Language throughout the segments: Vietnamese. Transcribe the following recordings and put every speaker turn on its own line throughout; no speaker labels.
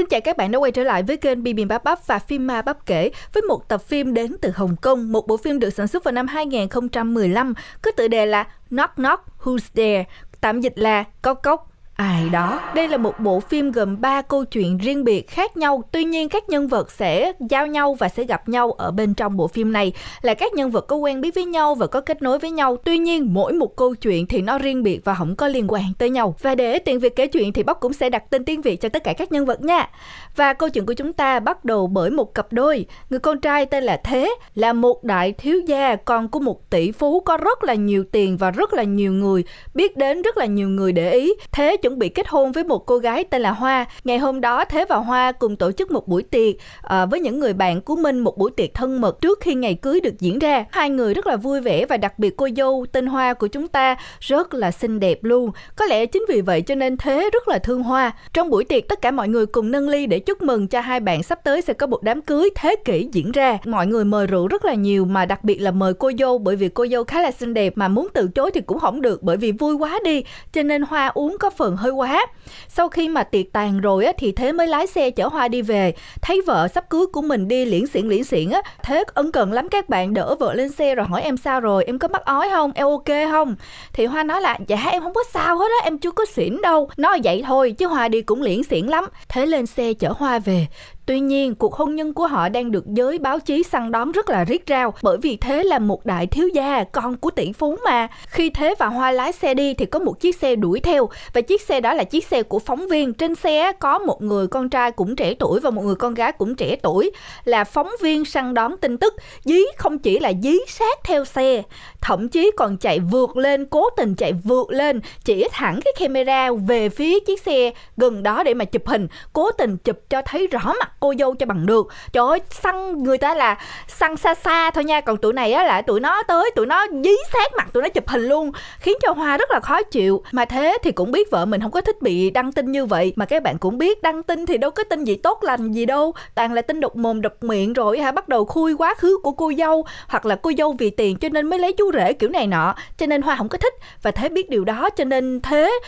Xin chào các bạn đã quay trở lại với kênh Bibimbap Bắp và phim ma Bắp kể với một tập phim đến từ Hồng Kông, một bộ phim được sản xuất vào năm 2015 có tựa đề là Knock Knock Who's There, tạm dịch là Cốc Cốc Ai đó, đây là một bộ phim gồm 3 câu chuyện riêng biệt khác nhau, tuy nhiên các nhân vật sẽ giao nhau và sẽ gặp nhau ở bên trong bộ phim này là các nhân vật có quen biết với nhau và có kết nối với nhau. Tuy nhiên, mỗi một câu chuyện thì nó riêng biệt và không có liên quan tới nhau. Và để tiện việc kể chuyện thì Bắc cũng sẽ đặt tên tiếng Việt cho tất cả các nhân vật nha. Và câu chuyện của chúng ta bắt đầu bởi một cặp đôi. Người con trai tên là Thế là một đại thiếu gia, con của một tỷ phú có rất là nhiều tiền và rất là nhiều người biết đến rất là nhiều người để ý. Thế chủ chuẩn bị kết hôn với một cô gái tên là Hoa. Ngày hôm đó Thế và Hoa cùng tổ chức một buổi tiệc à, với những người bạn của mình một buổi tiệc thân mật trước khi ngày cưới được diễn ra. Hai người rất là vui vẻ và đặc biệt cô dâu tên Hoa của chúng ta rất là xinh đẹp luôn. Có lẽ chính vì vậy cho nên Thế rất là thương Hoa. Trong buổi tiệc tất cả mọi người cùng nâng ly để chúc mừng cho hai bạn sắp tới sẽ có một đám cưới thế kỷ diễn ra. Mọi người mời rượu rất là nhiều mà đặc biệt là mời cô dâu bởi vì cô dâu khá là xinh đẹp mà muốn từ chối thì cũng không được bởi vì vui quá đi. Cho nên Hoa uống có phần hơi quá. Sau khi mà tiệc tàn rồi á, thì Thế mới lái xe chở Hoa đi về. Thấy vợ sắp cưới của mình đi liễn xiển liễn xiển á. Thế ân cần lắm các bạn đỡ vợ lên xe rồi hỏi em sao rồi, em có mắc ói không, em ok không? Thì Hoa nói là dạ em không có sao hết á, em chưa có xỉn đâu. Nói vậy thôi chứ Hoa đi cũng liễn xiển lắm. Thế lên xe chở Hoa về. Tuy nhiên, cuộc hôn nhân của họ đang được giới báo chí săn đón rất là riết rao bởi vì thế là một đại thiếu gia, con của tỷ phú mà. Khi Thế và Hoa lái xe đi thì có một chiếc xe đuổi theo và chiếc xe đó là chiếc xe của phóng viên. Trên xe có một người con trai cũng trẻ tuổi và một người con gái cũng trẻ tuổi là phóng viên săn đón tin tức. Dí không chỉ là dí sát theo xe, thậm chí còn chạy vượt lên, cố tình chạy vượt lên, chỉ thẳng cái camera về phía chiếc xe gần đó để mà chụp hình, cố tình chụp cho thấy rõ mặt cô dâu cho bằng được trời ơi săn người ta là săn xa xa thôi nha còn tụi này á là tụi nó tới tụi nó dí sát mặt tụi nó chụp hình luôn khiến cho hoa rất là khó chịu mà thế thì cũng biết vợ mình không có thích bị đăng tin như vậy mà các bạn cũng biết đăng tin thì đâu có tin gì tốt lành gì đâu toàn là tin độc mồm độc miệng rồi hả bắt đầu khui quá khứ của cô dâu hoặc là cô dâu vì tiền cho nên mới lấy chú rể kiểu này nọ cho nên hoa không có thích và thế biết điều đó cho nên thế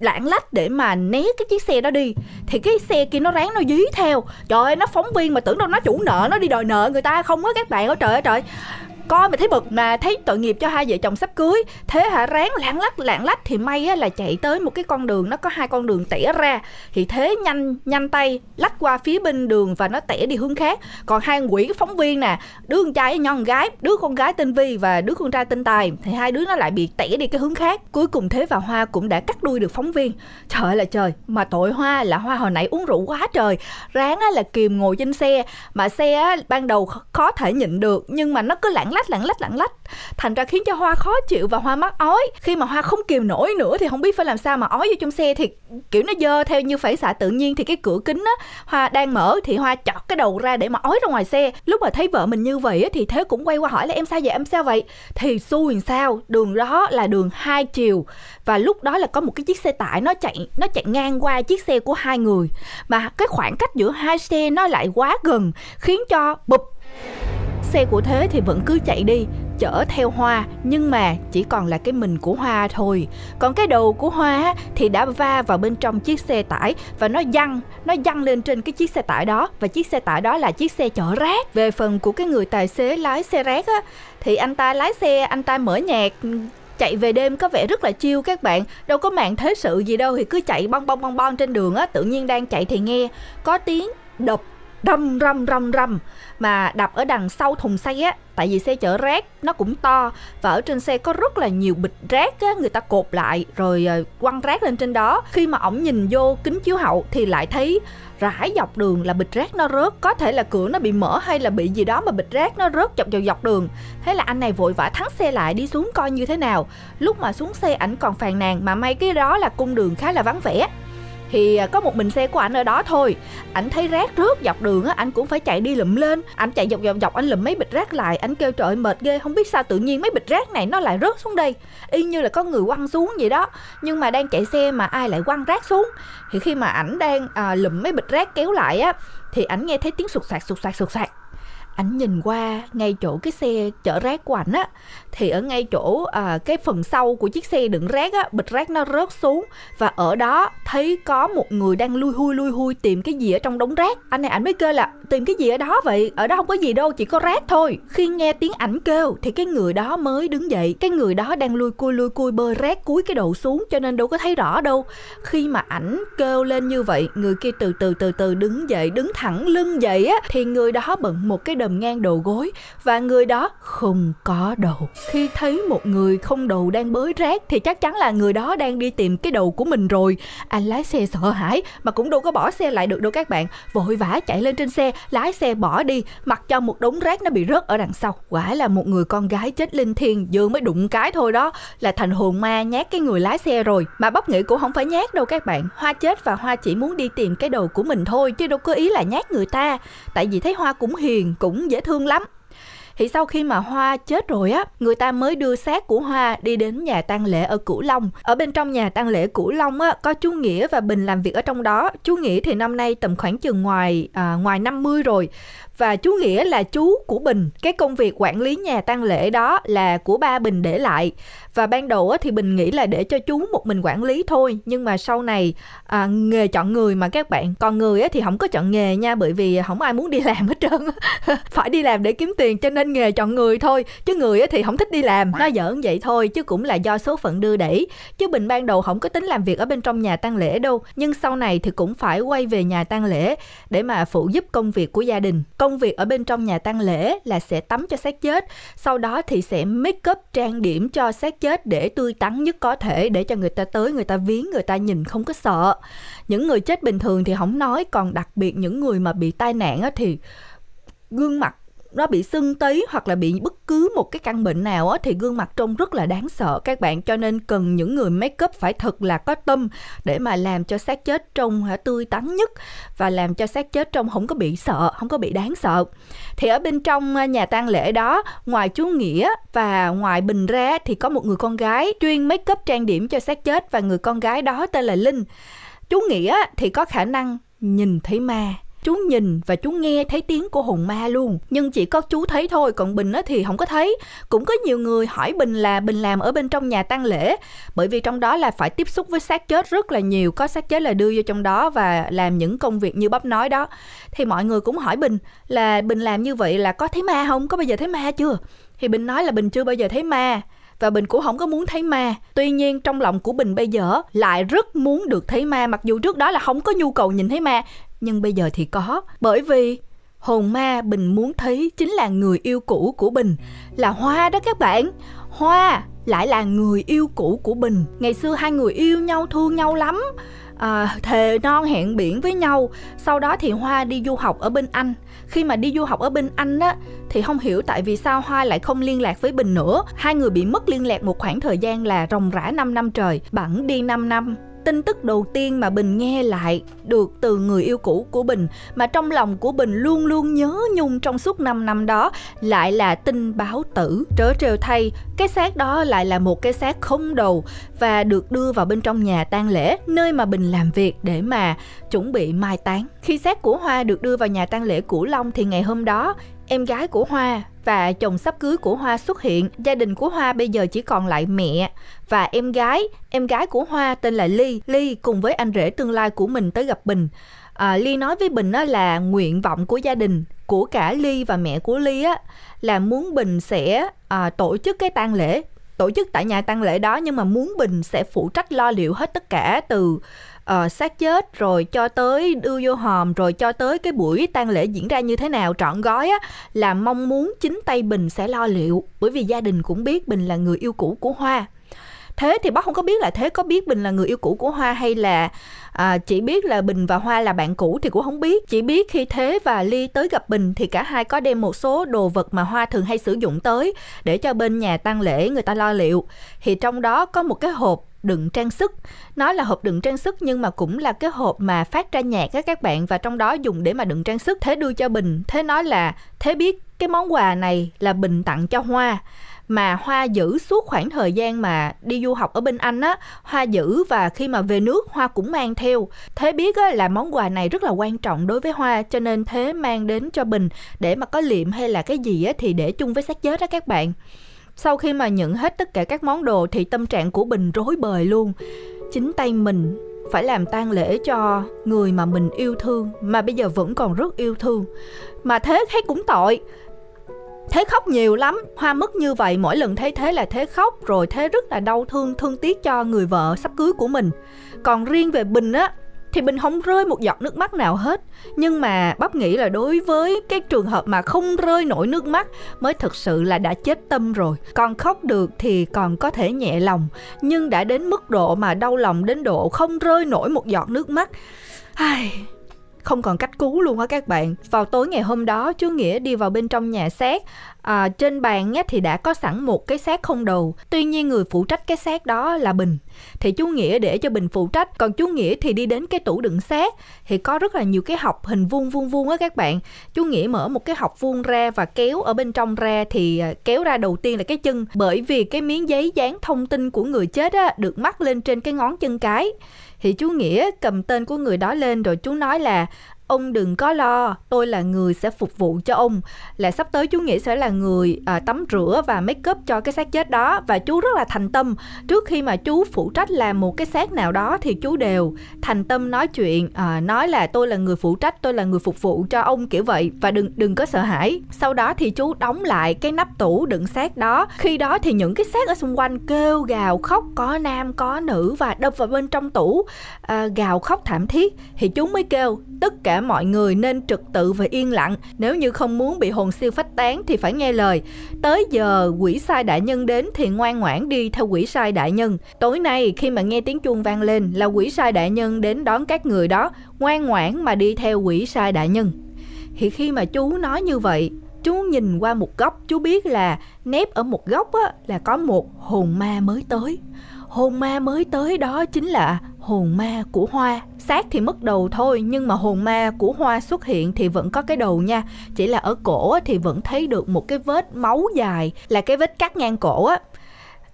lãng lách để mà né cái chiếc xe đó đi thì cái xe kia nó ráng nó dí theo trời ơi nó phóng viên mà tưởng đâu nó chủ nợ nó đi đòi nợ người ta không á các bạn ơi trời ơi trời coi mà thấy bực mà thấy tội nghiệp cho hai vợ chồng sắp cưới thế hả ráng lạng lách lạng lách thì may á, là chạy tới một cái con đường nó có hai con đường tẻ ra thì thế nhanh nhanh tay lách qua phía bên đường và nó tẻ đi hướng khác còn hai quỷ phóng viên nè đứa con trai nhon gái đứa con gái tên vi và đứa con trai tên tài thì hai đứa nó lại bị tẻ đi cái hướng khác cuối cùng thế và hoa cũng đã cắt đuôi được phóng viên trời ơi là trời mà tội hoa là hoa hồi nãy uống rượu quá trời ráng á, là kìm ngồi trên xe mà xe á, ban đầu khó thể nhịn được nhưng mà nó cứ lạng lách lách lạng lách lạng lách thành ra khiến cho hoa khó chịu và hoa mắc ói khi mà hoa không kìm nổi nữa thì không biết phải làm sao mà ói vô trong xe thì kiểu nó dơ theo như phải xạ tự nhiên thì cái cửa kính á hoa đang mở thì hoa chọt cái đầu ra để mà ói ra ngoài xe lúc mà thấy vợ mình như vậy thì thế cũng quay qua hỏi là em sao vậy em sao vậy thì xui sao đường đó là đường hai chiều và lúc đó là có một cái chiếc xe tải nó chạy nó chạy ngang qua chiếc xe của hai người mà cái khoảng cách giữa hai xe nó lại quá gần khiến cho bụp xe của thế thì vẫn cứ chạy đi chở theo hoa nhưng mà chỉ còn là cái mình của hoa thôi còn cái đầu của hoa thì đã va vào bên trong chiếc xe tải và nó văng nó văng lên trên cái chiếc xe tải đó và chiếc xe tải đó là chiếc xe chở rác về phần của cái người tài xế lái xe rác á thì anh ta lái xe anh ta mở nhạc chạy về đêm có vẻ rất là chiêu các bạn đâu có mạng thế sự gì đâu thì cứ chạy bong bong bong bong trên đường á tự nhiên đang chạy thì nghe có tiếng đập rầm rầm rầm rầm mà đặt ở đằng sau thùng xe á tại vì xe chở rác nó cũng to và ở trên xe có rất là nhiều bịch rác á, người ta cột lại rồi ờ, quăng rác lên trên đó khi mà ổng nhìn vô kính chiếu hậu thì lại thấy rải dọc đường là bịch rác nó rớt có thể là cửa nó bị mở hay là bị gì đó mà bịch rác nó rớt dọc dọc dọc đường thế là anh này vội vã thắng xe lại đi xuống coi như thế nào lúc mà xuống xe ảnh còn phàn nàn mà may cái đó là cung đường khá là vắng vẻ thì à, có một mình xe của anh ở đó thôi Anh thấy rác rớt dọc đường á anh cũng phải chạy đi lụm lên Anh chạy dọc dọc dọc anh lụm mấy bịch rác lại Anh kêu trời ơi, mệt ghê không biết sao tự nhiên mấy bịch rác này nó lại rớt xuống đây y như là có người quăng xuống vậy đó nhưng mà đang chạy xe mà ai lại quăng rác xuống thì khi mà ảnh đang à, lụm mấy bịch rác kéo lại á thì ảnh nghe thấy tiếng sụt sạc sụt sạc sụt sạc ảnh nhìn qua ngay chỗ cái xe chở rác của ảnh á thì ở ngay chỗ à, cái phần sau của chiếc xe đựng rác á bịch rác nó rớt xuống và ở đó thấy có một người đang lui hui lui hui tìm cái gì ở trong đống rác anh này ảnh mới kêu là tìm cái gì ở đó vậy ở đó không có gì đâu chỉ có rác thôi khi nghe tiếng ảnh kêu thì cái người đó mới đứng dậy cái người đó đang lui cui lui cui bơi rác cúi cái đầu xuống cho nên đâu có thấy rõ đâu khi mà ảnh kêu lên như vậy người kia từ từ từ từ đứng dậy đứng thẳng lưng dậy á thì người đó bận một cái đầu tầm ngang đầu gối và người đó không có đầu. Khi thấy một người không đầu đang bới rác thì chắc chắn là người đó đang đi tìm cái đầu của mình rồi. Anh lái xe sợ hãi mà cũng đâu có bỏ xe lại được đâu các bạn. Vội vã chạy lên trên xe, lái xe bỏ đi mặc cho một đống rác nó bị rớt ở đằng sau. Quả là một người con gái chết linh thiêng vừa mới đụng cái thôi đó là thành hồn ma nhát cái người lái xe rồi. Mà bóc nghĩ cũng không phải nhát đâu các bạn. Hoa chết và Hoa chỉ muốn đi tìm cái đầu của mình thôi chứ đâu có ý là nhát người ta. Tại vì thấy Hoa cũng hiền, cũng cũng dễ thương lắm thì sau khi mà hoa chết rồi á người ta mới đưa xác của hoa đi đến nhà tang lễ ở cửu long ở bên trong nhà tang lễ cửu long á có chú nghĩa và bình làm việc ở trong đó chú nghĩa thì năm nay tầm khoảng chừng ngoài à, ngoài 50 rồi và chú nghĩa là chú của bình cái công việc quản lý nhà tang lễ đó là của ba bình để lại và ban đầu thì bình nghĩ là để cho chú một mình quản lý thôi nhưng mà sau này à, nghề chọn người mà các bạn còn người thì không có chọn nghề nha bởi vì không ai muốn đi làm hết trơn phải đi làm để kiếm tiền cho nên nghề chọn người thôi chứ người thì không thích đi làm nó giỡn vậy thôi chứ cũng là do số phận đưa đẩy chứ bình ban đầu không có tính làm việc ở bên trong nhà tang lễ đâu nhưng sau này thì cũng phải quay về nhà tang lễ để mà phụ giúp công việc của gia đình công việc ở bên trong nhà tang lễ là sẽ tắm cho xác chết sau đó thì sẽ make up trang điểm cho xác chết chết để tươi tắn nhất có thể để cho người ta tới người ta viếng người ta nhìn không có sợ những người chết bình thường thì không nói còn đặc biệt những người mà bị tai nạn thì gương mặt nó bị sưng tấy hoặc là bị bất cứ một cái căn bệnh nào á, thì gương mặt trông rất là đáng sợ các bạn cho nên cần những người make up phải thật là có tâm để mà làm cho xác chết trông tươi tắn nhất và làm cho xác chết trông không có bị sợ không có bị đáng sợ thì ở bên trong à, nhà tang lễ đó ngoài chú nghĩa và ngoài bình ra thì có một người con gái chuyên make up trang điểm cho xác chết và người con gái đó tên là linh chú nghĩa thì có khả năng nhìn thấy ma chú nhìn và chú nghe thấy tiếng của hồn ma luôn nhưng chỉ có chú thấy thôi còn bình á thì không có thấy cũng có nhiều người hỏi bình là bình làm ở bên trong nhà tang lễ bởi vì trong đó là phải tiếp xúc với xác chết rất là nhiều có xác chết là đưa vô trong đó và làm những công việc như bắp nói đó thì mọi người cũng hỏi bình là bình làm như vậy là có thấy ma không có bao giờ thấy ma chưa thì bình nói là bình chưa bao giờ thấy ma và bình cũng không có muốn thấy ma tuy nhiên trong lòng của bình bây giờ lại rất muốn được thấy ma mặc dù trước đó là không có nhu cầu nhìn thấy ma nhưng bây giờ thì có bởi vì hồn ma bình muốn thấy chính là người yêu cũ của bình là hoa đó các bạn hoa lại là người yêu cũ của bình ngày xưa hai người yêu nhau thương nhau lắm à, thề non hẹn biển với nhau sau đó thì hoa đi du học ở bên anh khi mà đi du học ở bên anh á thì không hiểu tại vì sao hoa lại không liên lạc với bình nữa hai người bị mất liên lạc một khoảng thời gian là ròng rã 5 năm trời bẵng đi 5 năm tin tức đầu tiên mà Bình nghe lại được từ người yêu cũ của Bình mà trong lòng của Bình luôn luôn nhớ nhung trong suốt 5 năm đó lại là tin báo tử. trở trêu thay, cái xác đó lại là một cái xác không đầu và được đưa vào bên trong nhà tang lễ nơi mà Bình làm việc để mà chuẩn bị mai táng. Khi xác của Hoa được đưa vào nhà tang lễ của Long thì ngày hôm đó em gái của Hoa và chồng sắp cưới của Hoa xuất hiện, gia đình của Hoa bây giờ chỉ còn lại mẹ và em gái. Em gái của Hoa tên là Ly. Ly cùng với anh rể tương lai của mình tới gặp Bình. À, Ly nói với Bình đó là nguyện vọng của gia đình của cả Ly và mẹ của Ly á là muốn Bình sẽ à, tổ chức cái tang lễ tổ chức tại nhà tang lễ đó nhưng mà muốn Bình sẽ phụ trách lo liệu hết tất cả từ uh, chết rồi cho tới đưa vô hòm rồi cho tới cái buổi tang lễ diễn ra như thế nào trọn gói á là mong muốn chính tay Bình sẽ lo liệu bởi vì gia đình cũng biết Bình là người yêu cũ của Hoa thế thì bác không có biết là thế có biết bình là người yêu cũ của hoa hay là à, chỉ biết là bình và hoa là bạn cũ thì cũng không biết chỉ biết khi thế và ly tới gặp bình thì cả hai có đem một số đồ vật mà hoa thường hay sử dụng tới để cho bên nhà tang lễ người ta lo liệu thì trong đó có một cái hộp đựng trang sức nói là hộp đựng trang sức nhưng mà cũng là cái hộp mà phát ra nhạc các các bạn và trong đó dùng để mà đựng trang sức thế đưa cho bình thế nói là thế biết cái món quà này là bình tặng cho hoa mà hoa giữ suốt khoảng thời gian mà đi du học ở bên anh á hoa giữ và khi mà về nước hoa cũng mang theo thế biết á, là món quà này rất là quan trọng đối với hoa cho nên thế mang đến cho bình để mà có liệm hay là cái gì á, thì để chung với xác chết á các bạn sau khi mà nhận hết tất cả các món đồ thì tâm trạng của Bình rối bời luôn. Chính tay mình phải làm tang lễ cho người mà mình yêu thương mà bây giờ vẫn còn rất yêu thương. Mà thế thấy cũng tội. Thế khóc nhiều lắm, Hoa mất như vậy mỗi lần thấy thế là thế khóc rồi thế rất là đau thương thương tiếc cho người vợ sắp cưới của mình. Còn riêng về Bình á thì mình không rơi một giọt nước mắt nào hết nhưng mà bắp nghĩ là đối với cái trường hợp mà không rơi nổi nước mắt mới thực sự là đã chết tâm rồi còn khóc được thì còn có thể nhẹ lòng nhưng đã đến mức độ mà đau lòng đến độ không rơi nổi một giọt nước mắt Ai, không còn cách cứu luôn á các bạn. Vào tối ngày hôm đó, chú Nghĩa đi vào bên trong nhà xét à, trên bàn á, thì đã có sẵn một cái xác không đầu tuy nhiên người phụ trách cái xác đó là bình thì chú nghĩa để cho bình phụ trách còn chú nghĩa thì đi đến cái tủ đựng xác thì có rất là nhiều cái hộc hình vuông vuông vuông á các bạn chú nghĩa mở một cái hộc vuông ra và kéo ở bên trong ra thì à, kéo ra đầu tiên là cái chân bởi vì cái miếng giấy dán thông tin của người chết á, được mắc lên trên cái ngón chân cái thì chú nghĩa cầm tên của người đó lên rồi chú nói là ông đừng có lo tôi là người sẽ phục vụ cho ông là sắp tới chú nghĩ sẽ là người à, tắm rửa và make up cho cái xác chết đó và chú rất là thành tâm trước khi mà chú phụ trách làm một cái xác nào đó thì chú đều thành tâm nói chuyện à, nói là tôi là người phụ trách tôi là người phục vụ cho ông kiểu vậy và đừng đừng có sợ hãi sau đó thì chú đóng lại cái nắp tủ đựng xác đó khi đó thì những cái xác ở xung quanh kêu gào khóc có nam có nữ và đập vào bên trong tủ à, gào khóc thảm thiết thì chú mới kêu tất cả mọi người nên trực tự và yên lặng, nếu như không muốn bị hồn siêu phách tán thì phải nghe lời. Tới giờ quỷ sai đại nhân đến thì ngoan ngoãn đi theo quỷ sai đại nhân. Tối nay khi mà nghe tiếng chuông vang lên là quỷ sai đại nhân đến đón các người đó, ngoan ngoãn mà đi theo quỷ sai đại nhân. Thì khi mà chú nói như vậy, chú nhìn qua một góc, chú biết là nép ở một góc á, là có một hồn ma mới tới hồn ma mới tới đó chính là hồn ma của hoa xác thì mất đầu thôi nhưng mà hồn ma của hoa xuất hiện thì vẫn có cái đầu nha chỉ là ở cổ thì vẫn thấy được một cái vết máu dài là cái vết cắt ngang cổ á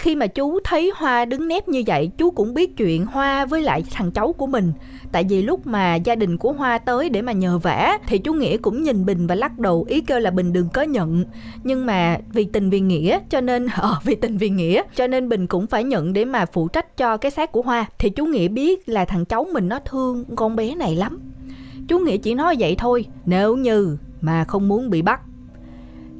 khi mà chú thấy hoa đứng nép như vậy chú cũng biết chuyện hoa với lại thằng cháu của mình tại vì lúc mà gia đình của hoa tới để mà nhờ vả thì chú nghĩa cũng nhìn bình và lắc đầu ý kêu là bình đừng có nhận nhưng mà vì tình vì nghĩa cho nên ờ vì tình vì nghĩa cho nên bình cũng phải nhận để mà phụ trách cho cái xác của hoa thì chú nghĩa biết là thằng cháu mình nó thương con bé này lắm chú nghĩa chỉ nói vậy thôi nếu như mà không muốn bị bắt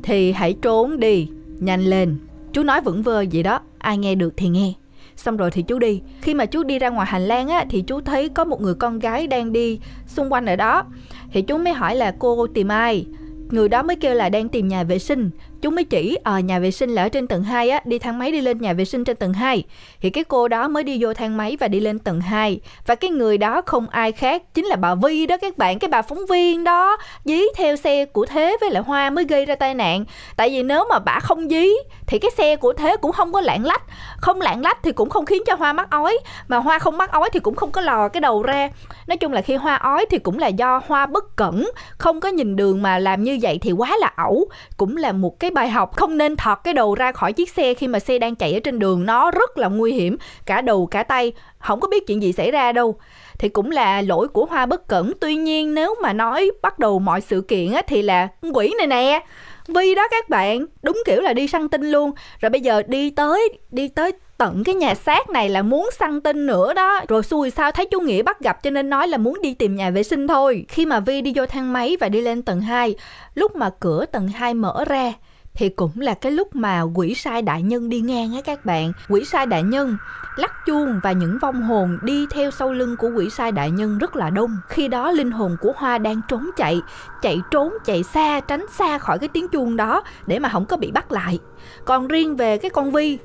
thì hãy trốn đi nhanh lên chú nói vững vơ vậy đó ai nghe được thì nghe xong rồi thì chú đi khi mà chú đi ra ngoài hành lang á thì chú thấy có một người con gái đang đi xung quanh ở đó thì chú mới hỏi là cô tìm ai người đó mới kêu là đang tìm nhà vệ sinh chúng mới chỉ ở à, nhà vệ sinh là ở trên tầng 2 á, đi thang máy đi lên nhà vệ sinh trên tầng 2. Thì cái cô đó mới đi vô thang máy và đi lên tầng 2. Và cái người đó không ai khác chính là bà Vi đó các bạn, cái bà phóng viên đó dí theo xe của Thế với lại Hoa mới gây ra tai nạn. Tại vì nếu mà bà không dí thì cái xe của Thế cũng không có lạng lách, không lạng lách thì cũng không khiến cho Hoa mắc ói, mà Hoa không mắc ói thì cũng không có lò cái đầu ra. Nói chung là khi Hoa ói thì cũng là do Hoa bất cẩn, không có nhìn đường mà làm như vậy thì quá là ẩu, cũng là một cái bài học không nên thọt cái đầu ra khỏi chiếc xe khi mà xe đang chạy ở trên đường nó rất là nguy hiểm cả đầu cả tay không có biết chuyện gì xảy ra đâu thì cũng là lỗi của hoa bất cẩn tuy nhiên nếu mà nói bắt đầu mọi sự kiện á, thì là quỷ này nè vi đó các bạn đúng kiểu là đi săn tinh luôn rồi bây giờ đi tới đi tới tận cái nhà xác này là muốn săn tin nữa đó rồi xui sao thấy chú nghĩa bắt gặp cho nên nói là muốn đi tìm nhà vệ sinh thôi khi mà vi đi vô thang máy và đi lên tầng 2 lúc mà cửa tầng 2 mở ra thì cũng là cái lúc mà quỷ sai đại nhân đi ngang á các bạn quỷ sai đại nhân lắc chuông và những vong hồn đi theo sau lưng của quỷ sai đại nhân rất là đông khi đó linh hồn của hoa đang trốn chạy chạy trốn chạy xa tránh xa khỏi cái tiếng chuông đó để mà không có bị bắt lại còn riêng về cái con vi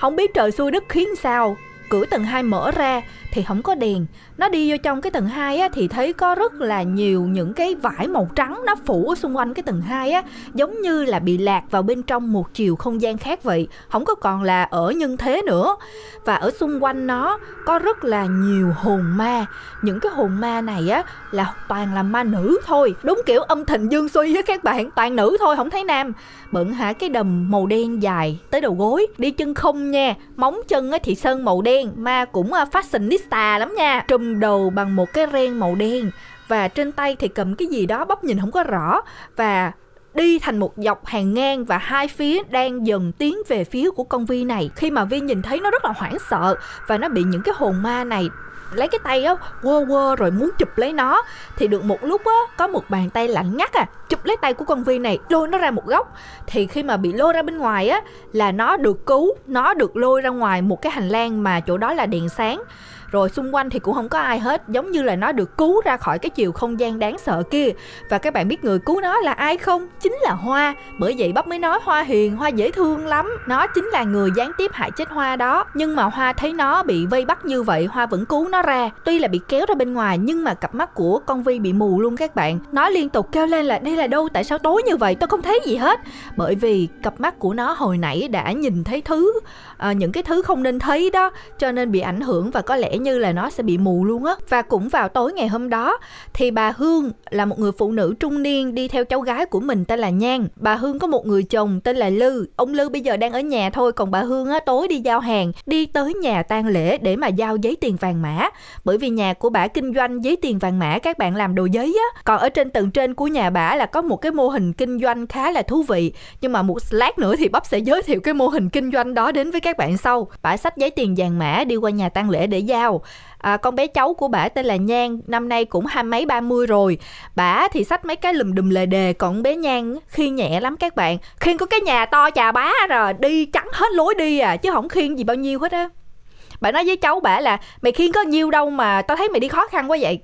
không biết trời xui đất khiến sao cửa tầng 2 mở ra thì không có đèn nó đi vô trong cái tầng 2 á, thì thấy có rất là nhiều những cái vải màu trắng nó phủ ở xung quanh cái tầng 2 á giống như là bị lạc vào bên trong một chiều không gian khác vậy không có còn là ở nhân thế nữa và ở xung quanh nó có rất là nhiều hồn ma những cái hồn ma này á là toàn là ma nữ thôi đúng kiểu âm thịnh dương suy á các bạn toàn nữ thôi không thấy nam bận hả cái đầm màu đen dài tới đầu gối đi chân không nha móng chân á thì sơn màu đen đen mà cũng à, fashionista lắm nha trùm đầu bằng một cái ren màu đen và trên tay thì cầm cái gì đó bóc nhìn không có rõ và đi thành một dọc hàng ngang và hai phía đang dần tiến về phía của con vi này khi mà vi nhìn thấy nó rất là hoảng sợ và nó bị những cái hồn ma này lấy cái tay á quơ quơ rồi muốn chụp lấy nó thì được một lúc á có một bàn tay lạnh ngắt à chụp lấy tay của con vi này lôi nó ra một góc thì khi mà bị lôi ra bên ngoài á là nó được cứu nó được lôi ra ngoài một cái hành lang mà chỗ đó là đèn sáng rồi xung quanh thì cũng không có ai hết giống như là nó được cứu ra khỏi cái chiều không gian đáng sợ kia và các bạn biết người cứu nó là ai không chính là hoa bởi vậy bắp mới nói hoa hiền hoa dễ thương lắm nó chính là người gián tiếp hại chết hoa đó nhưng mà hoa thấy nó bị vây bắt như vậy hoa vẫn cứu nó ra tuy là bị kéo ra bên ngoài nhưng mà cặp mắt của con vi bị mù luôn các bạn nó liên tục kêu lên là đây là đâu tại sao tối như vậy tôi không thấy gì hết bởi vì cặp mắt của nó hồi nãy đã nhìn thấy thứ à, những cái thứ không nên thấy đó cho nên bị ảnh hưởng và có lẽ như là nó sẽ bị mù luôn á và cũng vào tối ngày hôm đó thì bà Hương là một người phụ nữ trung niên đi theo cháu gái của mình tên là Nhan bà Hương có một người chồng tên là Lư ông Lư bây giờ đang ở nhà thôi còn bà Hương á tối đi giao hàng đi tới nhà tang lễ để mà giao giấy tiền vàng mã bởi vì nhà của bà kinh doanh giấy tiền vàng mã các bạn làm đồ giấy á còn ở trên tầng trên của nhà bà là có một cái mô hình kinh doanh khá là thú vị nhưng mà một lát nữa thì bắp sẽ giới thiệu cái mô hình kinh doanh đó đến với các các bạn sau bả sách giấy tiền vàng mã đi qua nhà tang lễ để giao à, con bé cháu của bả tên là Nhan năm nay cũng hai mấy ba mươi rồi bả thì sách mấy cái lùm đùm lề đề còn bé Nhan khiên nhẹ lắm các bạn khiên có cái nhà to chà bá rồi đi chắn hết lối đi à chứ không khiên gì bao nhiêu hết á bà nói với cháu bà là mày khiên có nhiêu đâu mà tao thấy mày đi khó khăn quá vậy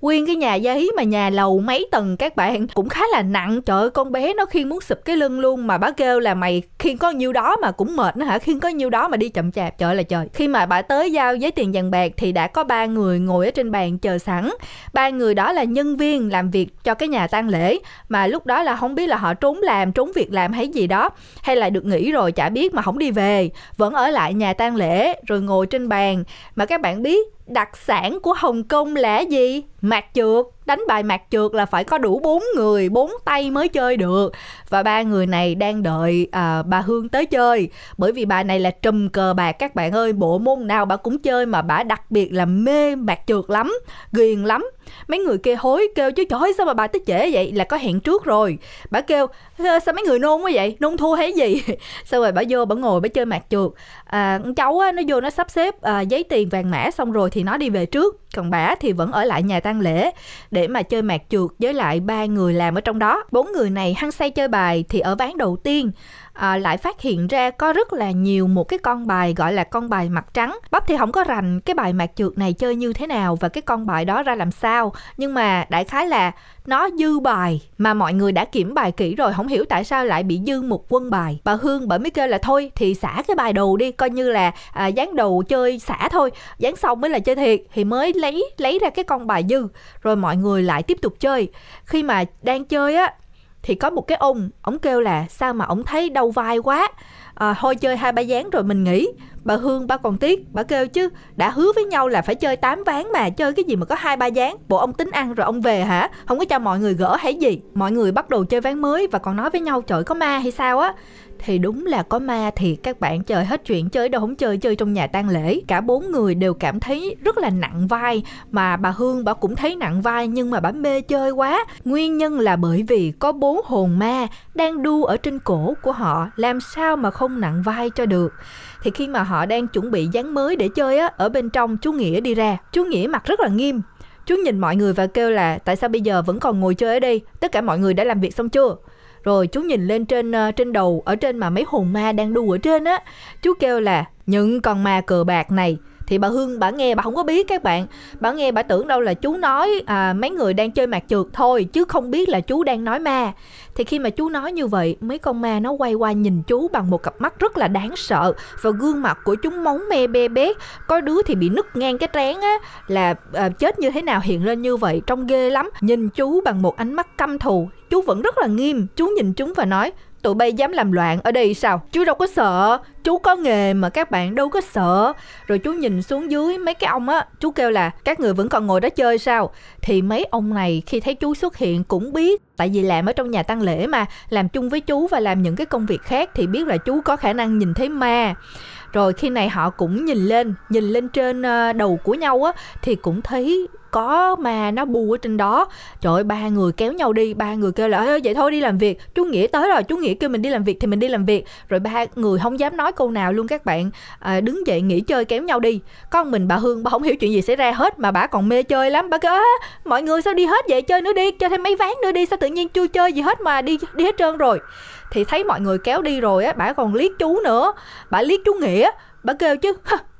nguyên cái nhà giấy mà nhà lầu mấy tầng các bạn cũng khá là nặng trời ơi con bé nó khi muốn sụp cái lưng luôn mà bà kêu là mày khi có nhiêu đó mà cũng mệt nó hả khi có nhiêu đó mà đi chậm chạp trời là trời khi mà bà tới giao giấy tiền vàng bạc thì đã có ba người ngồi ở trên bàn chờ sẵn ba người đó là nhân viên làm việc cho cái nhà tang lễ mà lúc đó là không biết là họ trốn làm trốn việc làm hay gì đó hay là được nghỉ rồi chả biết mà không đi về vẫn ở lại nhà tang lễ rồi ngồi trên bàn mà các bạn biết đặc sản của Hồng Kông là gì? Mạt chược đánh bài mạc trượt là phải có đủ bốn người bốn tay mới chơi được và ba người này đang đợi à, bà hương tới chơi bởi vì bà này là trùm cờ bạc các bạn ơi bộ môn nào bà cũng chơi mà bà đặc biệt là mê mạc trượt lắm ghiền lắm mấy người kia hối kêu chứ trời sao mà bà tới trễ vậy là có hẹn trước rồi bà kêu sao mấy người nôn quá vậy nôn thua thấy gì sao rồi bà vô bà ngồi bà chơi mạc trượt à, cháu á, nó vô nó sắp xếp à, giấy tiền vàng mã xong rồi thì nó đi về trước còn bà thì vẫn ở lại nhà tang lễ để mà chơi mạt trượt với lại ba người làm ở trong đó bốn người này hăng say chơi bài thì ở ván đầu tiên à, lại phát hiện ra có rất là nhiều một cái con bài gọi là con bài mặt trắng bắp thì không có rành cái bài mặt trượt này chơi như thế nào và cái con bài đó ra làm sao nhưng mà đại khái là nó dư bài mà mọi người đã kiểm bài kỹ rồi không hiểu tại sao lại bị dư một quân bài bà hương bởi mới kêu là thôi thì xả cái bài đầu đi coi như là à, dán đầu chơi xả thôi dán xong mới là chơi thiệt thì mới lấy lấy ra cái con bài dư rồi mọi người lại tiếp tục chơi khi mà đang chơi á thì có một cái ông ông kêu là sao mà ông thấy đau vai quá à, thôi chơi hai ba ván rồi mình nghỉ bà hương bà còn tiếc bà kêu chứ đã hứa với nhau là phải chơi tám ván mà chơi cái gì mà có hai ba ván bộ ông tính ăn rồi ông về hả không có cho mọi người gỡ hay gì mọi người bắt đầu chơi ván mới và còn nói với nhau trời có ma hay sao á thì đúng là có ma thì các bạn chơi hết chuyện chơi đâu không chơi chơi trong nhà tang lễ cả bốn người đều cảm thấy rất là nặng vai mà bà hương bà cũng thấy nặng vai nhưng mà bà mê chơi quá nguyên nhân là bởi vì có bốn hồn ma đang đu ở trên cổ của họ làm sao mà không nặng vai cho được thì khi mà họ đang chuẩn bị dán mới để chơi á ở bên trong chú nghĩa đi ra chú nghĩa mặt rất là nghiêm chú nhìn mọi người và kêu là tại sao bây giờ vẫn còn ngồi chơi ở đây tất cả mọi người đã làm việc xong chưa rồi chú nhìn lên trên uh, trên đầu ở trên mà mấy hồn ma đang đu ở trên á chú kêu là những con ma cờ bạc này thì bà hương bà nghe bà không có biết các bạn bà nghe bà tưởng đâu là chú nói à, mấy người đang chơi mạt trượt thôi chứ không biết là chú đang nói ma thì khi mà chú nói như vậy mấy con ma nó quay qua nhìn chú bằng một cặp mắt rất là đáng sợ và gương mặt của chúng móng me bê bét có đứa thì bị nứt ngang cái trán á là à, chết như thế nào hiện lên như vậy trông ghê lắm nhìn chú bằng một ánh mắt căm thù chú vẫn rất là nghiêm chú nhìn chúng và nói tụi bay dám làm loạn ở đây sao chú đâu có sợ chú có nghề mà các bạn đâu có sợ rồi chú nhìn xuống dưới mấy cái ông á chú kêu là các người vẫn còn ngồi đó chơi sao thì mấy ông này khi thấy chú xuất hiện cũng biết tại vì làm ở trong nhà tăng lễ mà làm chung với chú và làm những cái công việc khác thì biết là chú có khả năng nhìn thấy ma rồi khi này họ cũng nhìn lên nhìn lên trên ờ, đầu của nhau á thì cũng thấy có mà nó bù ở trên đó trời ơi ba người kéo nhau đi ba người kêu là vậy thôi đi làm việc chú nghĩa tới rồi chú nghĩa kêu mình đi làm việc thì mình đi làm việc rồi ba người không dám nói câu nào luôn các bạn à, đứng dậy nghỉ chơi kéo nhau đi con mình bà hương bà không hiểu chuyện gì xảy ra hết mà bà còn mê chơi lắm bà kêu mọi người sao đi hết vậy chơi nữa đi chơi thêm mấy ván nữa đi sao tự nhiên chưa chơi gì hết mà đi đi hết trơn rồi thì thấy mọi người kéo đi rồi á bà còn liếc chú nữa bà liếc chú nghĩa bà kêu chứ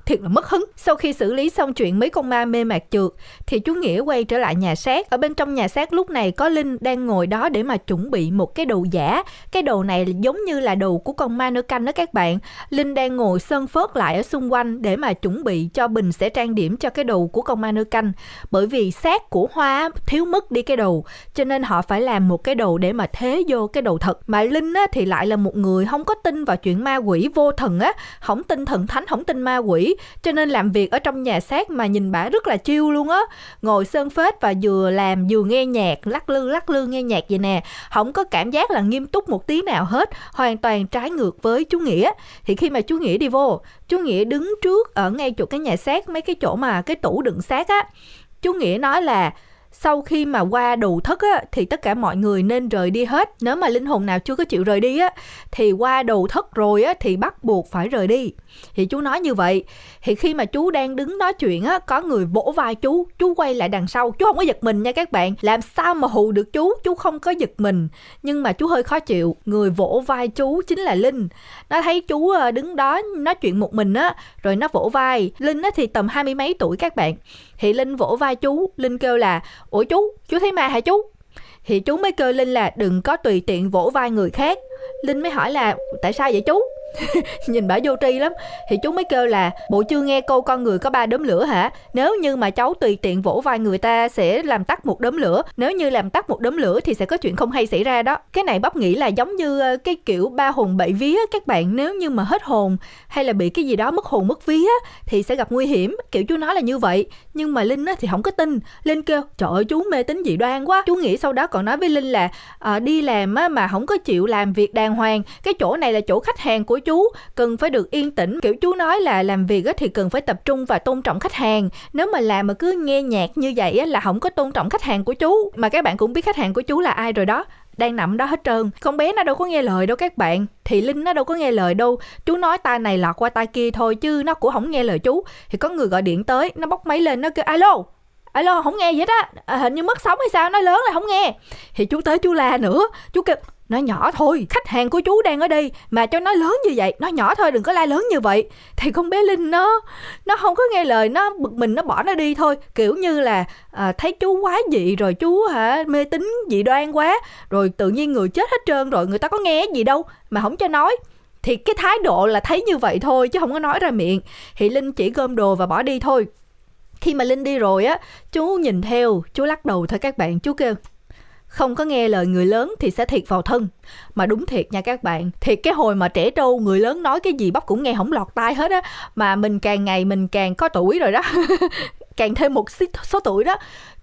thiệt là mất hứng. Sau khi xử lý xong chuyện mấy con ma mê mạc trượt, thì chú Nghĩa quay trở lại nhà xác. Ở bên trong nhà xác lúc này có Linh đang ngồi đó để mà chuẩn bị một cái đồ giả. Cái đồ này giống như là đồ của con ma nơ canh đó các bạn. Linh đang ngồi sơn phớt lại ở xung quanh để mà chuẩn bị cho Bình sẽ trang điểm cho cái đồ của con ma nơ canh. Bởi vì xác của Hoa thiếu mất đi cái đồ, cho nên họ phải làm một cái đồ để mà thế vô cái đồ thật. Mà Linh á, thì lại là một người không có tin vào chuyện ma quỷ vô thần á, không tin thần thánh, không tin ma quỷ cho nên làm việc ở trong nhà xác mà nhìn bà rất là chiêu luôn á ngồi sơn phết và vừa làm vừa nghe nhạc lắc lư lắc lư nghe nhạc vậy nè không có cảm giác là nghiêm túc một tí nào hết hoàn toàn trái ngược với chú Nghĩa thì khi mà chú Nghĩa đi vô chú Nghĩa đứng trước ở ngay chỗ cái nhà xác mấy cái chỗ mà cái tủ đựng xác á chú Nghĩa nói là sau khi mà qua đủ thất á, thì tất cả mọi người nên rời đi hết nếu mà linh hồn nào chưa có chịu rời đi á thì qua đủ thất rồi á thì bắt buộc phải rời đi thì chú nói như vậy thì khi mà chú đang đứng nói chuyện á có người vỗ vai chú chú quay lại đằng sau chú không có giật mình nha các bạn làm sao mà hù được chú chú không có giật mình nhưng mà chú hơi khó chịu người vỗ vai chú chính là linh nó thấy chú ờ, đứng đó nói chuyện một mình á rồi nó vỗ vai linh á thì tầm hai mươi mấy tuổi các bạn thì linh vỗ vai chú linh kêu là ủa chú chú thấy ma hả chú thì chú mới kêu linh là đừng có tùy tiện vỗ vai người khác linh mới hỏi là tại sao vậy chú nhìn bả vô tri lắm thì chú mới kêu là bộ chưa nghe câu con người có ba đốm lửa hả nếu như mà cháu tùy tiện vỗ vai người ta sẽ làm tắt một đốm lửa nếu như làm tắt một đốm lửa thì sẽ có chuyện không hay xảy ra đó cái này bắp nghĩ là giống như ờ, cái kiểu ba hồn bảy vía các bạn nếu như mà hết hồn hay là bị cái gì đó mất hồn mất vía thì sẽ gặp nguy hiểm kiểu chú nói là như vậy nhưng mà linh thì không có tin linh kêu trời ơi chú mê tín dị đoan quá chú nghĩ sau đó còn nói với linh là à, đi làm mà không có chịu làm việc đàng hoàng cái chỗ này là chỗ khách hàng của chú cần phải được yên tĩnh kiểu chú nói là làm việc thì cần phải tập trung và tôn trọng khách hàng nếu mà làm mà cứ nghe nhạc như vậy là không có tôn trọng khách hàng của chú mà các bạn cũng biết khách hàng của chú là ai rồi đó đang nằm đó hết trơn con bé nó đâu có nghe lời đâu các bạn thì linh nó đâu có nghe lời đâu chú nói tai này lọt qua tai kia thôi chứ nó cũng không nghe lời chú thì có người gọi điện tới nó bóc máy lên nó kêu alo alo không nghe gì hết á à, hình như mất sóng hay sao nó lớn là không nghe thì chú tới chú la nữa chú kêu nó nhỏ thôi khách hàng của chú đang ở đây mà cho nó lớn như vậy nó nhỏ thôi đừng có la lớn như vậy thì con bé linh nó nó không có nghe lời nó bực mình nó bỏ nó đi thôi kiểu như là à, thấy chú quá dị rồi chú hả mê tín dị đoan quá rồi tự nhiên người chết hết trơn rồi người ta có nghe gì đâu mà không cho nói thì cái thái độ là thấy như vậy thôi chứ không có nói ra miệng thì linh chỉ gom đồ và bỏ đi thôi khi mà linh đi rồi á chú nhìn theo chú lắc đầu thôi các bạn chú kêu không có nghe lời người lớn thì sẽ thiệt vào thân mà đúng thiệt nha các bạn thiệt cái hồi mà trẻ trâu người lớn nói cái gì bắp cũng nghe không lọt tai hết á mà mình càng ngày mình càng có tuổi rồi đó càng thêm một số tuổi đó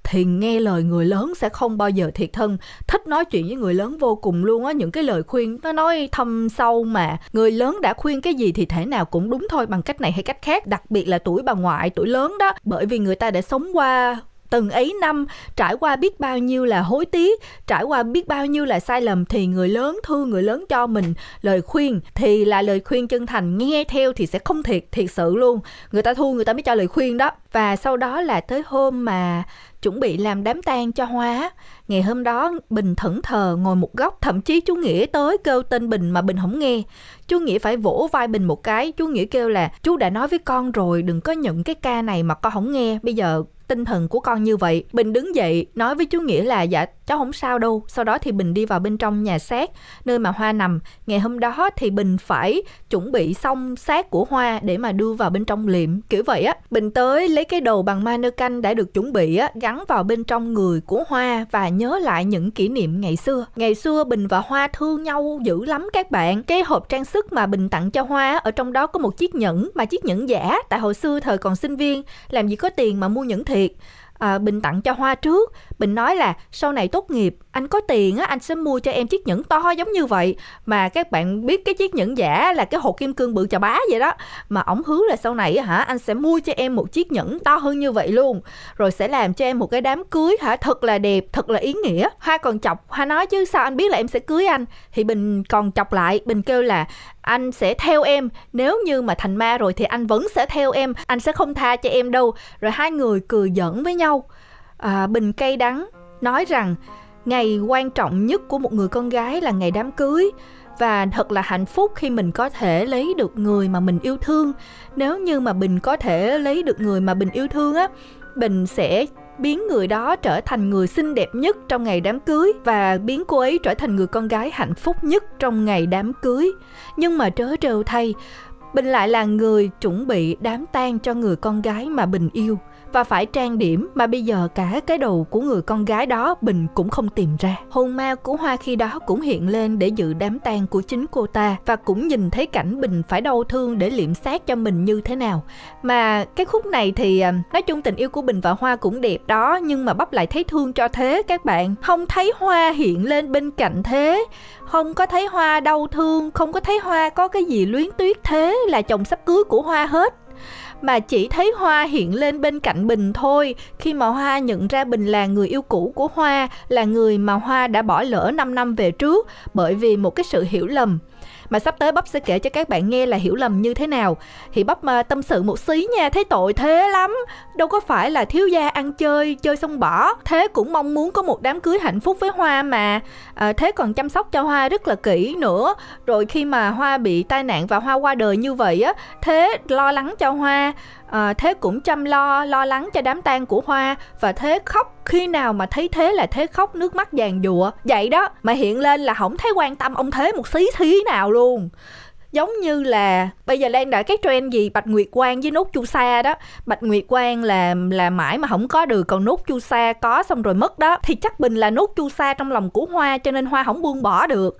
thì nghe lời người lớn sẽ không bao giờ thiệt thân thích nói chuyện với người lớn vô cùng luôn á những cái lời khuyên nó nói thâm sâu mà người lớn đã khuyên cái gì thì thể nào cũng đúng thôi bằng cách này hay cách khác đặc biệt là tuổi bà ngoại tuổi lớn đó bởi vì người ta đã sống qua từng ấy năm trải qua biết bao nhiêu là hối tiếc trải qua biết bao nhiêu là sai lầm thì người lớn thương người lớn cho mình lời khuyên thì là lời khuyên chân thành nghe theo thì sẽ không thiệt thiệt sự luôn người ta thương người ta mới cho lời khuyên đó và sau đó là tới hôm mà chuẩn bị làm đám tang cho Hoa. Ngày hôm đó Bình thẫn thờ ngồi một góc, thậm chí chú Nghĩa tới kêu tên Bình mà Bình không nghe. Chú Nghĩa phải vỗ vai Bình một cái, chú Nghĩa kêu là chú đã nói với con rồi đừng có nhận cái ca này mà con không nghe, bây giờ tinh thần của con như vậy. Bình đứng dậy nói với chú Nghĩa là dạ cháu không sao đâu. Sau đó thì Bình đi vào bên trong nhà xác nơi mà Hoa nằm. Ngày hôm đó thì Bình phải chuẩn bị xong xác của Hoa để mà đưa vào bên trong liệm kiểu vậy á. Bình tới lấy cái đầu bằng ma đã được chuẩn bị á, gắn gắn vào bên trong người của Hoa và nhớ lại những kỷ niệm ngày xưa. Ngày xưa Bình và Hoa thương nhau dữ lắm các bạn. Cái hộp trang sức mà Bình tặng cho Hoa ở trong đó có một chiếc nhẫn mà chiếc nhẫn giả tại hồi xưa thời còn sinh viên làm gì có tiền mà mua nhẫn thiệt à, bình tặng cho hoa trước bình nói là sau này tốt nghiệp anh có tiền á anh sẽ mua cho em chiếc nhẫn to giống như vậy mà các bạn biết cái chiếc nhẫn giả là cái hộp kim cương bự chà bá vậy đó mà ổng hứa là sau này hả anh sẽ mua cho em một chiếc nhẫn to hơn như vậy luôn rồi sẽ làm cho em một cái đám cưới hả thật là đẹp thật là ý nghĩa hoa còn chọc hoa nói chứ sao anh biết là em sẽ cưới anh thì bình còn chọc lại bình kêu là anh sẽ theo em nếu như mà thành ma rồi thì anh vẫn sẽ theo em anh sẽ không tha cho em đâu rồi hai người cười giỡn với nhau à, bình cay đắng nói rằng ngày quan trọng nhất của một người con gái là ngày đám cưới và thật là hạnh phúc khi mình có thể lấy được người mà mình yêu thương nếu như mà bình có thể lấy được người mà bình yêu thương á bình sẽ biến người đó trở thành người xinh đẹp nhất trong ngày đám cưới và biến cô ấy trở thành người con gái hạnh phúc nhất trong ngày đám cưới nhưng mà trớ trêu thay bình lại là người chuẩn bị đám tang cho người con gái mà bình yêu và phải trang điểm mà bây giờ cả cái đầu của người con gái đó Bình cũng không tìm ra. Hồn ma của Hoa khi đó cũng hiện lên để dự đám tang của chính cô ta và cũng nhìn thấy cảnh Bình phải đau thương để liệm xác cho mình như thế nào. Mà cái khúc này thì à, nói chung tình yêu của Bình và Hoa cũng đẹp đó nhưng mà bắp lại thấy thương cho thế các bạn. Không thấy Hoa hiện lên bên cạnh thế, không có thấy Hoa đau thương, không có thấy Hoa có cái gì luyến tuyết thế là chồng sắp cưới của Hoa hết mà chỉ thấy hoa hiện lên bên cạnh bình thôi khi mà hoa nhận ra bình là người yêu cũ của hoa là người mà hoa đã bỏ lỡ 5 năm về trước bởi vì một cái sự hiểu lầm mà sắp tới bắp sẽ kể cho các bạn nghe là hiểu lầm như thế nào thì bắp mà ờ, tâm sự một xí nha thấy tội thế lắm đâu có phải là thiếu gia ăn chơi chơi xong bỏ thế cũng mong muốn có một đám cưới hạnh phúc với hoa mà à, thế còn chăm sóc cho hoa rất là kỹ nữa rồi khi mà hoa bị tai nạn và hoa qua đời như vậy á thế lo lắng cho hoa à, thế cũng chăm lo lo lắng cho đám tang của hoa và thế khóc khi nào mà thấy thế là thế khóc nước mắt vàng dụa vậy đó mà hiện lên là không thấy quan tâm ông thế một xí xí nào luôn giống như là bây giờ đang đợi cái trend gì bạch nguyệt quang với nút chu sa đó bạch nguyệt quang là là mãi mà không có được còn nút chu sa có xong rồi mất đó thì chắc bình là nút chu sa trong lòng của hoa cho nên hoa không buông bỏ được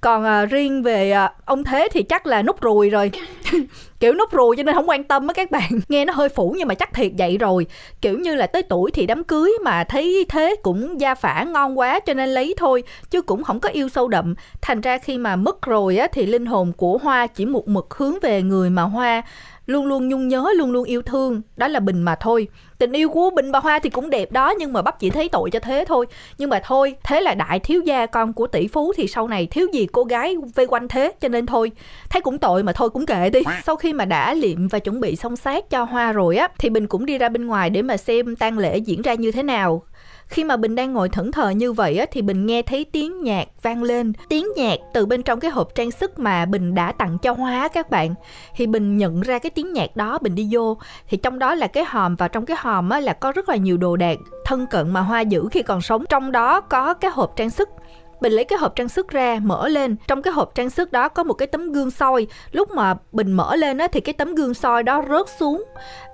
còn à, riêng về à, ông thế thì chắc là nút ruồi rồi kiểu nút ruồi cho nên không quan tâm á các bạn nghe nó hơi phủ nhưng mà chắc thiệt vậy rồi kiểu như là tới tuổi thì đám cưới mà thấy thế cũng gia phả ngon quá cho nên lấy thôi chứ cũng không có yêu sâu đậm thành ra khi mà mất rồi á thì linh hồn của hoa chỉ một mực hướng về người mà hoa luôn luôn nhung nhớ luôn luôn yêu thương đó là bình mà thôi tình yêu của bình và hoa thì cũng đẹp đó nhưng mà bắp chỉ thấy tội cho thế thôi nhưng mà thôi thế là đại thiếu gia con của tỷ phú thì sau này thiếu gì cô gái vây quanh thế cho nên thôi thấy cũng tội mà thôi cũng kệ đi sau khi mà đã liệm và chuẩn bị xong xác cho hoa rồi á thì bình cũng đi ra bên ngoài để mà xem tang lễ diễn ra như thế nào khi mà bình đang ngồi thẫn thờ như vậy á, thì bình nghe thấy tiếng nhạc vang lên tiếng nhạc từ bên trong cái hộp trang sức mà bình đã tặng cho hóa các bạn thì bình nhận ra cái tiếng nhạc đó bình đi vô thì trong đó là cái hòm và trong cái hòm á, là có rất là nhiều đồ đạc thân cận mà hoa giữ khi còn sống trong đó có cái hộp trang sức Bình lấy cái hộp trang sức ra, mở lên. Trong cái hộp trang sức đó có một cái tấm gương soi. Lúc mà Bình mở lên á, thì cái tấm gương soi đó rớt xuống.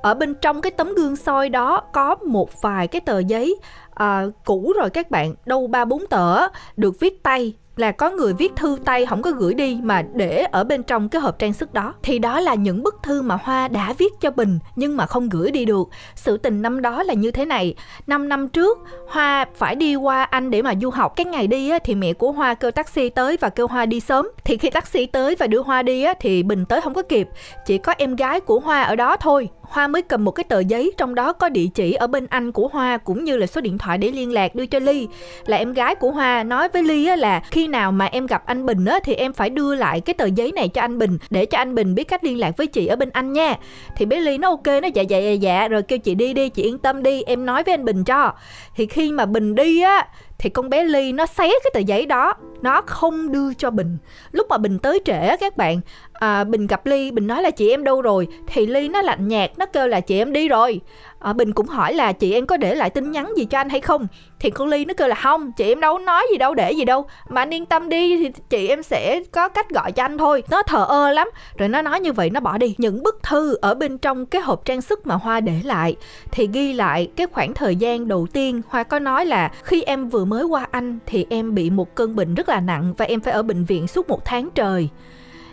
Ở bên trong cái tấm gương soi đó có một vài cái tờ giấy à, cũ rồi các bạn đâu ba bốn tờ được viết tay là có người viết thư tay không có gửi đi mà để ở bên trong cái hộp trang sức đó thì đó là những bức thư mà hoa đã viết cho bình nhưng mà không gửi đi được sự tình năm đó là như thế này năm năm trước hoa phải đi qua anh để mà du học cái ngày đi thì mẹ của hoa kêu taxi tới và kêu hoa đi sớm thì khi taxi tới và đưa hoa đi thì bình tới không có kịp chỉ có em gái của hoa ở đó thôi Hoa mới cầm một cái tờ giấy trong đó có địa chỉ ở bên anh của Hoa cũng như là số điện thoại để liên lạc đưa cho Ly. Là em gái của Hoa nói với Ly là khi nào mà em gặp anh Bình thì em phải đưa lại cái tờ giấy này cho anh Bình để cho anh Bình biết cách liên lạc với chị ở bên anh nha. Thì bé Ly nó ok nó dạ dạ dạ dạ rồi kêu chị đi đi chị yên tâm đi em nói với anh Bình cho. Thì khi mà Bình đi á thì con bé Ly nó xé cái tờ giấy đó nó không đưa cho Bình lúc mà Bình tới trễ các bạn à, Bình gặp Ly Bình nói là chị em đâu rồi thì Ly nó lạnh nhạt nó kêu là chị em đi rồi à, bình cũng hỏi là chị em có để lại tin nhắn gì cho anh hay không thì cô ly nó kêu là không chị em đâu nói gì đâu để gì đâu mà anh yên tâm đi thì chị em sẽ có cách gọi cho anh thôi nó thờ ơ lắm rồi nó nói như vậy nó bỏ đi những bức thư ở bên trong cái hộp trang sức mà hoa để lại thì ghi lại cái khoảng thời gian đầu tiên hoa có nói là khi em vừa mới qua anh thì em bị một cơn bệnh rất là nặng và em phải ở bệnh viện suốt một tháng trời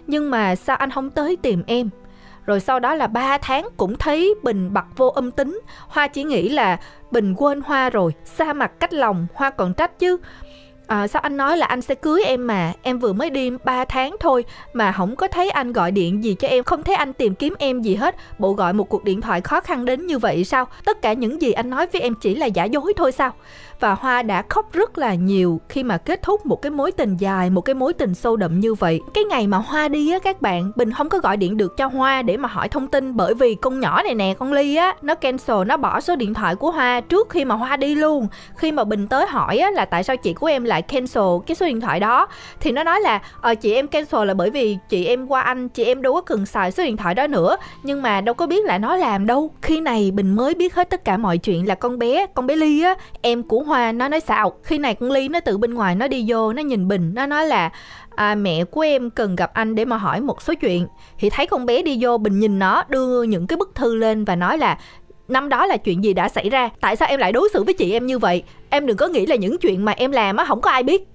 nhưng mà sao anh không tới tìm em rồi sau đó là 3 tháng cũng thấy bình bật vô âm tính hoa chỉ nghĩ là bình quên hoa rồi xa mặt cách lòng hoa còn trách chứ à, sao anh nói là anh sẽ cưới em mà em vừa mới đi 3 tháng thôi mà không có thấy anh gọi điện gì cho em không thấy anh tìm kiếm em gì hết bộ gọi một cuộc điện thoại khó khăn đến như vậy sao tất cả những gì anh nói với em chỉ là giả dối thôi sao và hoa đã khóc rất là nhiều khi mà kết thúc một cái mối tình dài một cái mối tình sâu đậm như vậy cái ngày mà hoa đi á các bạn bình không có gọi điện được cho hoa để mà hỏi thông tin bởi vì con nhỏ này nè con ly á nó cancel nó bỏ số điện thoại của hoa trước khi mà hoa đi luôn khi mà bình tới hỏi á là tại sao chị của em lại cancel cái số điện thoại đó thì nó nói là ờ, chị em cancel là bởi vì chị em qua anh chị em đâu có cần xài số điện thoại đó nữa nhưng mà đâu có biết là nó làm đâu khi này bình mới biết hết tất cả mọi chuyện là con bé con bé ly á em của hoa Hoa nó nói sao Khi này con Ly nó từ bên ngoài nó đi vô Nó nhìn Bình nó nói là à, Mẹ của em cần gặp anh để mà hỏi một số chuyện Thì thấy con bé đi vô Bình nhìn nó đưa những cái bức thư lên Và nói là năm đó là chuyện gì đã xảy ra Tại sao em lại đối xử với chị em như vậy Em đừng có nghĩ là những chuyện mà em làm á không có ai biết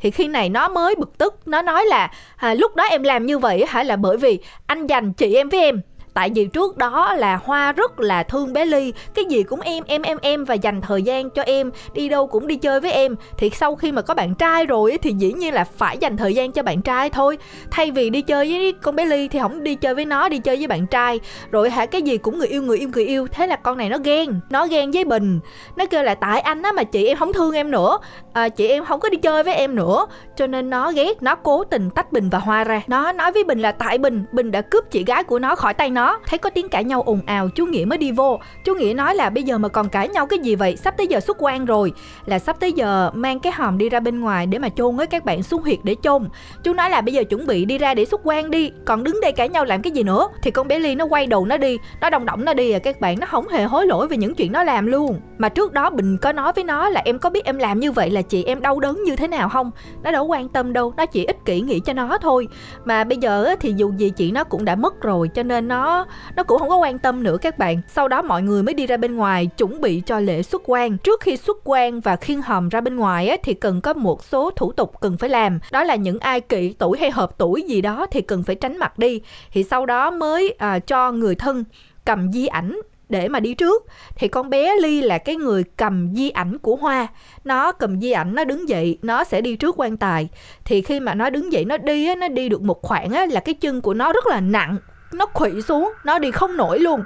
thì khi này nó mới bực tức nó nói là à, lúc đó em làm như vậy hả là bởi vì anh dành chị em với em tại vì trước đó là hoa rất là thương bé ly cái gì cũng em em em em và dành thời gian cho em đi đâu cũng đi chơi với em thì sau khi mà có bạn trai rồi thì dĩ nhiên là phải dành thời gian cho bạn trai thôi thay vì đi chơi với con bé ly thì không đi chơi với nó đi chơi với bạn trai rồi hả cái gì cũng người yêu người yêu người yêu thế là con này nó ghen nó ghen với bình nó kêu là tại anh á mà chị em không thương em nữa à, chị em không có đi chơi với em nữa cho nên nó ghét nó cố tình tách bình và hoa ra nó nói với bình là tại bình bình đã cướp chị gái của nó khỏi tay nó đó thấy có tiếng cãi nhau ồn ào chú nghĩa mới đi vô chú nghĩa nói là bây giờ mà còn cãi nhau cái gì vậy sắp tới giờ xuất quan rồi là sắp tới giờ mang cái hòm đi ra bên ngoài để mà chôn với các bạn xuống huyệt để chôn chú nói là bây giờ chuẩn bị đi ra để xuất quan đi còn đứng đây cãi nhau làm cái gì nữa thì con bé ly nó quay đầu nó đi nó đồng động nó đi à các bạn nó không hề hối lỗi về những chuyện nó làm luôn mà trước đó bình có nói với nó là em có biết em làm như vậy là chị em đau đớn như thế nào không nó đâu quan tâm đâu nó chỉ ích kỷ nghĩ cho nó thôi mà bây giờ thì dù gì chị nó cũng đã mất rồi cho nên nó nó cũng không có quan tâm nữa các bạn sau đó mọi người mới đi ra bên ngoài chuẩn bị cho lễ xuất quan trước khi xuất quan và khiên hòm ra bên ngoài á, thì cần có một số thủ tục cần phải làm đó là những ai kỵ tuổi hay hợp tuổi gì đó thì cần phải tránh mặt đi thì sau đó mới à, cho người thân cầm di ảnh để mà đi trước thì con bé ly là cái người cầm di ảnh của hoa nó cầm di ảnh nó đứng dậy nó sẽ đi trước quan tài thì khi mà nó đứng dậy nó đi nó đi được một khoảng là cái chân của nó rất là nặng nó khủy xuống nó đi không nổi luôn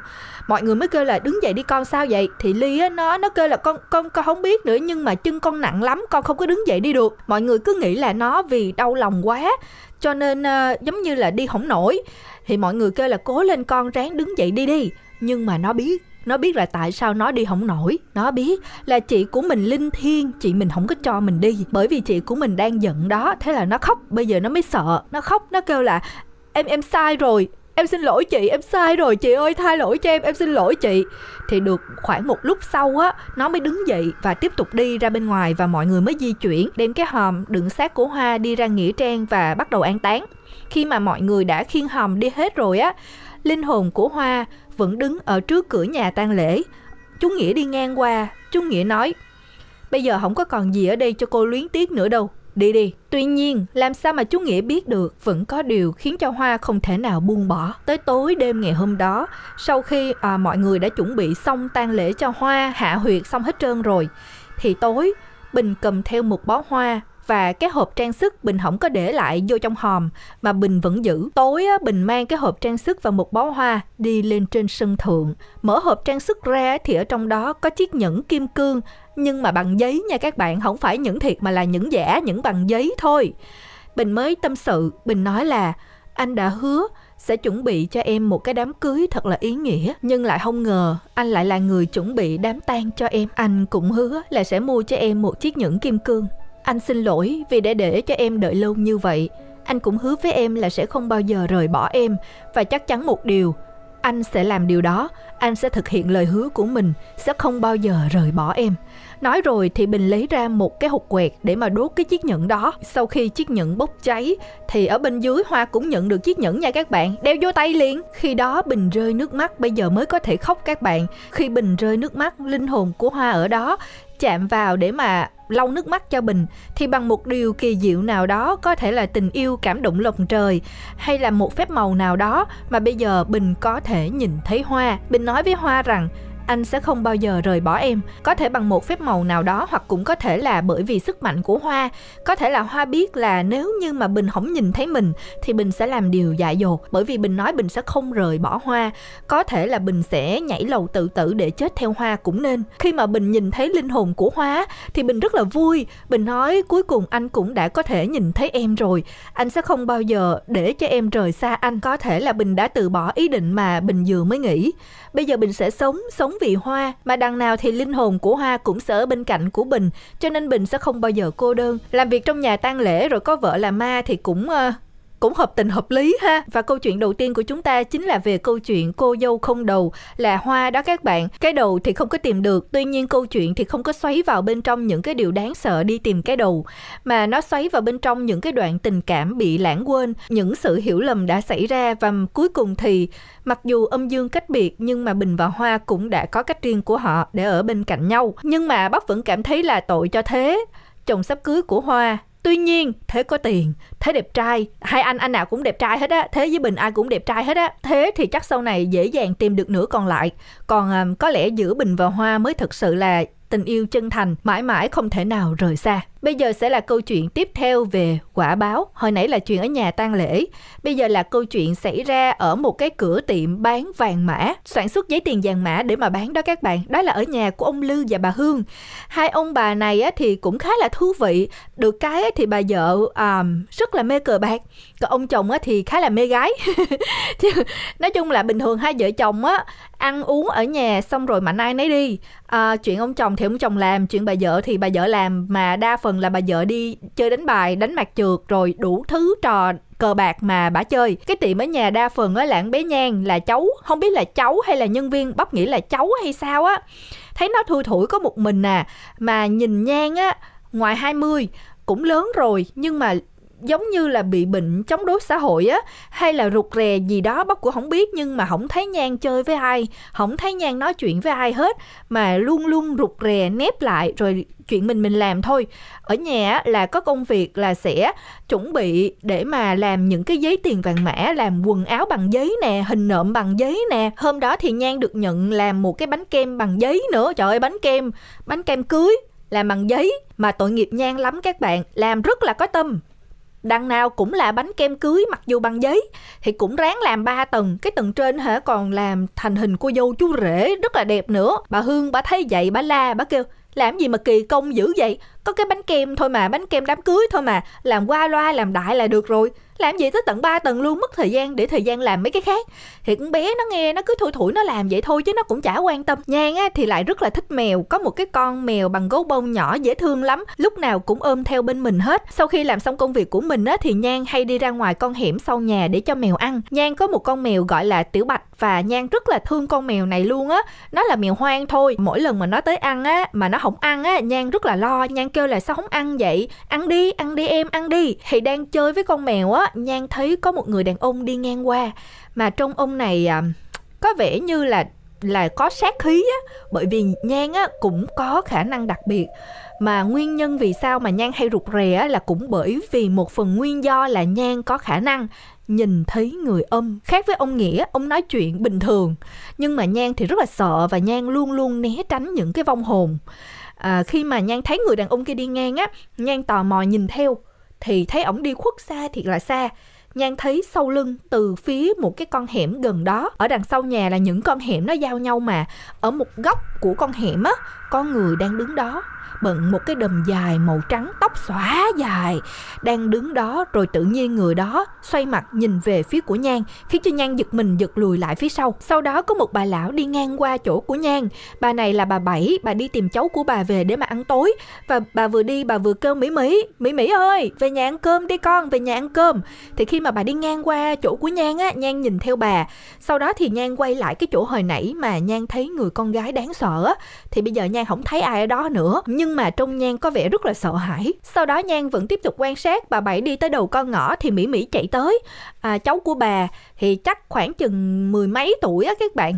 mọi người mới kêu là đứng dậy đi con sao vậy thì ly á nó nó kêu là con con con không biết nữa nhưng mà chân con nặng lắm con không có đứng dậy đi được mọi người cứ nghĩ là nó vì đau lòng quá cho nên uh, giống như là đi không nổi thì mọi người kêu là cố lên con ráng đứng dậy đi đi nhưng mà nó biết nó biết là tại sao nó đi không nổi nó biết là chị của mình linh thiên chị mình không có cho mình đi bởi vì chị của mình đang giận đó thế là nó khóc bây giờ nó mới sợ nó khóc nó kêu là em em sai rồi em xin lỗi chị em sai rồi chị ơi tha lỗi cho em em xin lỗi chị thì được khoảng một lúc sau á nó mới đứng dậy và tiếp tục đi ra bên ngoài và mọi người mới di chuyển đem cái hòm đựng xác của hoa đi ra nghĩa trang và bắt đầu an táng khi mà mọi người đã khiêng hòm đi hết rồi á linh hồn của hoa vẫn đứng ở trước cửa nhà tang lễ chú nghĩa đi ngang qua chú nghĩa nói bây giờ không có còn gì ở đây cho cô luyến tiếc nữa đâu đi đi. Tuy nhiên, làm sao mà chú Nghĩa biết được vẫn có điều khiến cho Hoa không thể nào buông bỏ. Tới tối đêm ngày hôm đó, sau khi à, mọi người đã chuẩn bị xong tang lễ cho Hoa, hạ huyệt xong hết trơn rồi, thì tối Bình cầm theo một bó hoa và cái hộp trang sức bình không có để lại vô trong hòm mà bình vẫn giữ tối á, bình mang cái hộp trang sức và một bó hoa đi lên trên sân thượng mở hộp trang sức ra thì ở trong đó có chiếc nhẫn kim cương nhưng mà bằng giấy nha các bạn không phải những thiệt mà là những giả những bằng giấy thôi bình mới tâm sự bình nói là anh đã hứa sẽ chuẩn bị cho em một cái đám cưới thật là ý nghĩa nhưng lại không ngờ anh lại là người chuẩn bị đám tang cho em anh cũng hứa là sẽ mua cho em một chiếc nhẫn kim cương anh xin lỗi vì đã để cho em đợi lâu như vậy anh cũng hứa với em là sẽ không bao giờ rời bỏ em và chắc chắn một điều anh sẽ làm điều đó anh sẽ thực hiện lời hứa của mình sẽ không bao giờ rời bỏ em Nói rồi thì Bình lấy ra một cái hộp quẹt để mà đốt cái chiếc nhẫn đó. Sau khi chiếc nhẫn bốc cháy thì ở bên dưới Hoa cũng nhận được chiếc nhẫn nha các bạn. Đeo vô tay liền. Khi đó Bình rơi nước mắt bây giờ mới có thể khóc các bạn. Khi Bình rơi nước mắt, linh hồn của Hoa ở đó chạm vào để mà lau nước mắt cho Bình thì bằng một điều kỳ diệu nào đó có thể là tình yêu cảm động lòng trời hay là một phép màu nào đó mà bây giờ Bình có thể nhìn thấy Hoa. Bình nói với Hoa rằng anh sẽ không bao giờ rời bỏ em có thể bằng một phép màu nào đó hoặc cũng có thể là bởi vì sức mạnh của hoa có thể là hoa biết là nếu như mà bình không nhìn thấy mình thì bình sẽ làm điều dại dột bởi vì bình nói bình sẽ không rời bỏ hoa có thể là bình sẽ nhảy lầu tự tử để chết theo hoa cũng nên khi mà bình nhìn thấy linh hồn của hoa thì bình rất là vui bình nói cuối cùng anh cũng đã có thể nhìn thấy em rồi anh sẽ không bao giờ để cho em rời xa anh có thể là bình đã từ bỏ ý định mà bình vừa mới nghĩ Bây giờ Bình sẽ sống, sống vì Hoa, mà đằng nào thì linh hồn của Hoa cũng sẽ ở bên cạnh của Bình, cho nên Bình sẽ không bao giờ cô đơn. Làm việc trong nhà tang lễ rồi có vợ là ma thì cũng uh, cũng hợp tình hợp lý ha và câu chuyện đầu tiên của chúng ta chính là về câu chuyện cô dâu không đầu là hoa đó các bạn cái đầu thì không có tìm được tuy nhiên câu chuyện thì không có xoáy vào bên trong những cái điều đáng sợ đi tìm cái đầu mà nó xoáy vào bên trong những cái đoạn tình cảm bị lãng quên những sự hiểu lầm đã xảy ra và cuối cùng thì mặc dù âm dương cách biệt nhưng mà bình và hoa cũng đã có cách riêng của họ để ở bên cạnh nhau nhưng mà bác vẫn cảm thấy là tội cho thế chồng sắp cưới của hoa tuy nhiên thế có tiền thế đẹp trai hai anh anh nào cũng đẹp trai hết á thế với bình ai cũng đẹp trai hết á thế thì chắc sau này dễ dàng tìm được nửa còn lại còn um, có lẽ giữa bình và hoa mới thực sự là tình yêu chân thành mãi mãi không thể nào rời xa Bây giờ sẽ là câu chuyện tiếp theo về quả báo. Hồi nãy là chuyện ở nhà tang lễ. Bây giờ là câu chuyện xảy ra ở một cái cửa tiệm bán vàng mã, sản xuất giấy tiền vàng mã để mà bán đó các bạn. Đó là ở nhà của ông Lư và bà Hương. Hai ông bà này á, thì cũng khá là thú vị. Được cái thì bà vợ um, rất là mê cờ bạc. Còn ông chồng á, thì khá là mê gái. Chứ, nói chung là bình thường hai vợ chồng á ăn uống ở nhà xong rồi mạnh ai nấy đi. À, chuyện ông chồng thì ông chồng làm, chuyện bà vợ thì bà vợ làm mà đa phần phần là bà vợ đi chơi đánh bài đánh mặt trượt rồi đủ thứ trò cờ bạc mà bà chơi cái tiệm ở nhà đa phần ở là bé nhan là cháu không biết là cháu hay là nhân viên bắp nghĩ là cháu hay sao á thấy nó thui thủi có một mình à mà nhìn nhan á ngoài 20 cũng lớn rồi nhưng mà giống như là bị bệnh chống đối xã hội á hay là rụt rè gì đó bác của không biết nhưng mà không thấy nhan chơi với ai không thấy nhan nói chuyện với ai hết mà luôn luôn rụt rè nép lại rồi chuyện mình mình làm thôi ở nhà là có công việc là sẽ chuẩn bị để mà làm những cái giấy tiền vàng mã làm quần áo bằng giấy nè hình nộm bằng giấy nè hôm đó thì nhan được nhận làm một cái bánh kem bằng giấy nữa trời ơi bánh kem bánh kem cưới làm bằng giấy mà tội nghiệp nhan lắm các bạn làm rất là có tâm đằng nào cũng là bánh kem cưới mặc dù bằng giấy thì cũng ráng làm ba tầng cái tầng trên hả còn làm thành hình cô dâu chú rể rất là đẹp nữa bà hương bà thấy vậy bà la bà kêu làm gì mà kỳ công dữ vậy có cái bánh kem thôi mà bánh kem đám cưới thôi mà làm qua loa làm đại là được rồi làm gì tới tận 3 tầng luôn mất thời gian để thời gian làm mấy cái khác thì con bé nó nghe nó cứ thui thủi nó làm vậy thôi chứ nó cũng chả quan tâm nhan á thì lại rất là thích mèo có một cái con mèo bằng gấu bông nhỏ dễ thương lắm lúc nào cũng ôm theo bên mình hết sau khi làm xong công việc của mình á thì nhan hay đi ra ngoài con hẻm sau nhà để cho mèo ăn nhan có một con mèo gọi là tiểu bạch và nhan rất là thương con mèo này luôn á nó là mèo hoang thôi mỗi lần mà nó tới ăn á mà nó không ăn á nhan rất là lo nhan kêu là sao không ăn vậy ăn đi ăn đi em ăn đi thì đang chơi với con mèo á nhan thấy có một người đàn ông đi ngang qua mà trong ông này à, có vẻ như là là có sát khí á, bởi vì nhan á cũng có khả năng đặc biệt mà nguyên nhân vì sao mà nhan hay rụt rè á, là cũng bởi vì một phần nguyên do là nhan có khả năng nhìn thấy người âm khác với ông nghĩa ông nói chuyện bình thường nhưng mà nhan thì rất là sợ và nhan luôn luôn né tránh những cái vong hồn à, khi mà nhan thấy người đàn ông kia đi ngang á nhan tò mò nhìn theo thì thấy ổng đi khuất xa thiệt là xa Nhan thấy sau lưng từ phía một cái con hẻm gần đó. Ở đằng sau nhà là những con hẻm nó giao nhau mà. Ở một góc của con hẻm á, có người đang đứng đó bận một cái đầm dài màu trắng tóc xóa dài đang đứng đó rồi tự nhiên người đó xoay mặt nhìn về phía của nhan khiến cho nhan giật mình giật lùi lại phía sau sau đó có một bà lão đi ngang qua chỗ của nhan bà này là bà bảy bà đi tìm cháu của bà về để mà ăn tối và bà vừa đi bà vừa kêu mỹ mỹ mỹ mỹ ơi về nhà ăn cơm đi con về nhà ăn cơm thì khi mà bà đi ngang qua chỗ của nhan á nhan nhìn theo bà sau đó thì nhan quay lại cái chỗ hồi nãy mà nhan thấy người con gái đáng sợ thì bây giờ nhan không thấy ai ở đó nữa nhưng nhưng mà trông Nhan có vẻ rất là sợ hãi. Sau đó Nhan vẫn tiếp tục quan sát, bà Bảy đi tới đầu con ngõ thì Mỹ Mỹ chạy tới. À, cháu của bà thì chắc khoảng chừng mười mấy tuổi á các bạn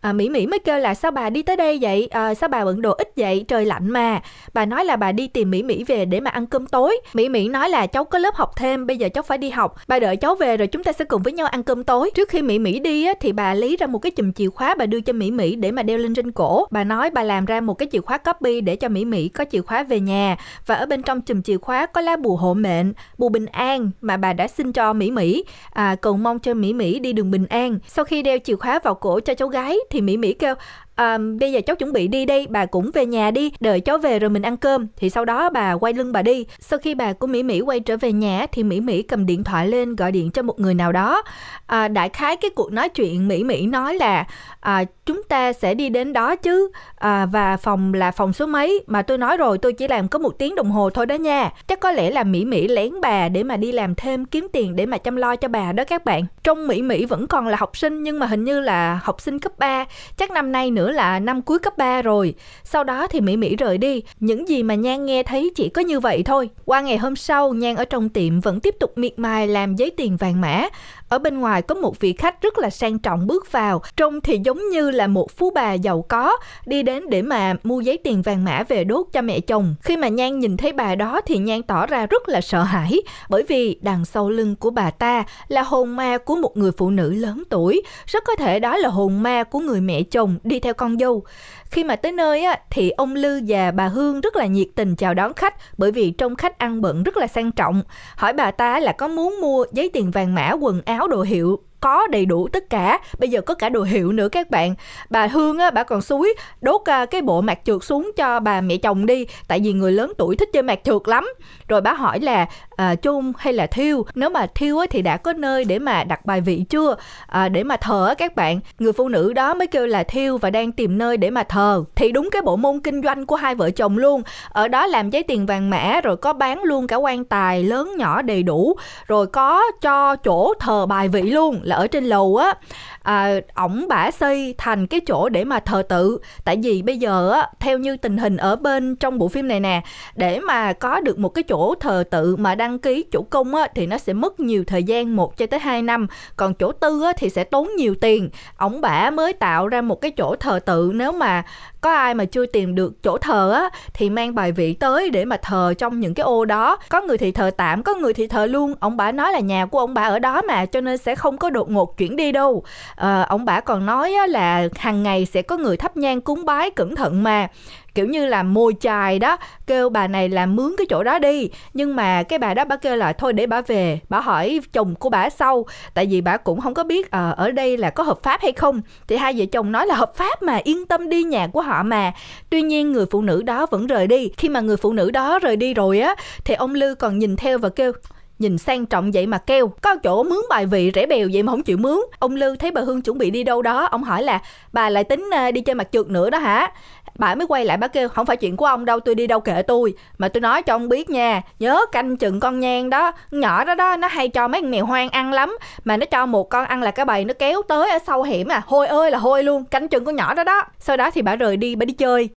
à, mỹ mỹ mới kêu là sao bà đi tới đây vậy à, sao bà bận đồ ít vậy trời lạnh mà bà nói là bà đi tìm mỹ mỹ về để mà ăn cơm tối mỹ mỹ nói là cháu có lớp học thêm bây giờ cháu phải đi học bà đợi cháu về rồi chúng ta sẽ cùng với nhau ăn cơm tối trước khi mỹ mỹ đi á, thì bà lấy ra một cái chùm chìa khóa bà đưa cho mỹ mỹ để mà đeo lên trên cổ bà nói bà làm ra một cái chìa khóa copy để cho mỹ mỹ có chìa khóa về nhà và ở bên trong chùm chìa khóa có lá bùa hộ mệnh bùa bình an mà bà đã xin cho mỹ mỹ à, cầu mong cho mỹ mỹ đi đường bình an sau khi đeo chìa khóa vào cổ cho cháu gái thì Mỹ Mỹ kêu à, bây giờ cháu chuẩn bị đi đây bà cũng về nhà đi đợi cháu về rồi mình ăn cơm thì sau đó bà quay lưng bà đi sau khi bà của mỹ mỹ quay trở về nhà thì mỹ mỹ cầm điện thoại lên gọi điện cho một người nào đó à, đại khái cái cuộc nói chuyện mỹ mỹ nói là à, chúng ta sẽ đi đến đó chứ à, và phòng là phòng số mấy mà tôi nói rồi tôi chỉ làm có một tiếng đồng hồ thôi đó nha chắc có lẽ là mỹ mỹ lén bà để mà đi làm thêm kiếm tiền để mà chăm lo cho bà đó các bạn trong mỹ mỹ vẫn còn là học sinh nhưng mà hình như là học sinh cấp 3 chắc năm nay nữa là năm cuối cấp 3 rồi. Sau đó thì Mỹ Mỹ rời đi. Những gì mà Nhan nghe thấy chỉ có như vậy thôi. Qua ngày hôm sau, Nhan ở trong tiệm vẫn tiếp tục miệt mài làm giấy tiền vàng mã. Ở bên ngoài có một vị khách rất là sang trọng bước vào, trông thì giống như là một phú bà giàu có, đi đến để mà mua giấy tiền vàng mã về đốt cho mẹ chồng. Khi mà Nhan nhìn thấy bà đó thì Nhan tỏ ra rất là sợ hãi, bởi vì đằng sau lưng của bà ta là hồn ma của một người phụ nữ lớn tuổi, rất có thể đó là hồn ma của người mẹ chồng đi theo con dâu. Khi mà tới nơi á, thì ông Lư và bà Hương rất là nhiệt tình chào đón khách bởi vì trong khách ăn bận rất là sang trọng. Hỏi bà ta là có muốn mua giấy tiền vàng mã, quần áo, đồ hiệu có đầy đủ tất cả bây giờ có cả đồ hiệu nữa các bạn bà hương á bà còn suối đốt à, cái bộ mạc trượt xuống cho bà mẹ chồng đi tại vì người lớn tuổi thích chơi mạc trượt lắm rồi bà hỏi là à, chôn hay là thiêu nếu mà thiêu ấy thì đã có nơi để mà đặt bài vị chưa à, để mà thờ á các bạn người phụ nữ đó mới kêu là thiêu và đang tìm nơi để mà thờ thì đúng cái bộ môn kinh doanh của hai vợ chồng luôn ở đó làm giấy tiền vàng mã rồi có bán luôn cả quan tài lớn nhỏ đầy đủ rồi có cho chỗ thờ bài vị luôn là ở trên lầu á à, ổng bả xây thành cái chỗ để mà thờ tự tại vì bây giờ á, theo như tình hình ở bên trong bộ phim này nè để mà có được một cái chỗ thờ tự mà đăng ký chủ công á, thì nó sẽ mất nhiều thời gian một cho tới 2 năm còn chỗ tư á, thì sẽ tốn nhiều tiền ổng bả mới tạo ra một cái chỗ thờ tự nếu mà có ai mà chưa tìm được chỗ thờ á thì mang bài vị tới để mà thờ trong những cái ô đó có người thì thờ tạm có người thì thờ luôn ông bà nói là nhà của ông bà ở đó mà cho nên sẽ không có đột ngột chuyển đi đâu à, ông bà còn nói á, là hàng ngày sẽ có người thắp nhang cúng bái cẩn thận mà kiểu như là mồi chài đó kêu bà này là mướn cái chỗ đó đi nhưng mà cái bà đó bà kêu là thôi để bà về bà hỏi chồng của bà sau tại vì bà cũng không có biết à, ở đây là có hợp pháp hay không thì hai vợ chồng nói là hợp pháp mà yên tâm đi nhà của họ mà tuy nhiên người phụ nữ đó vẫn rời đi khi mà người phụ nữ đó rời đi rồi á thì ông lư còn nhìn theo và kêu nhìn sang trọng vậy mà kêu có chỗ mướn bài vị rẻ bèo vậy mà không chịu mướn ông lư thấy bà hương chuẩn bị đi đâu đó ông hỏi là bà lại tính ờ, đi chơi mặt trượt nữa đó hả bà mới quay lại bà kêu không phải chuyện của ông đâu tôi đi đâu kệ tôi mà tôi nói cho ông biết nha nhớ canh chừng con nhang đó nhỏ đó đó nó hay cho mấy con mèo hoang ăn lắm mà nó cho một con ăn là cái bầy nó kéo tới ở sau hiểm à hôi ơi là hôi luôn canh chừng con nhỏ đó đó sau đó thì bà rời đi bà đi chơi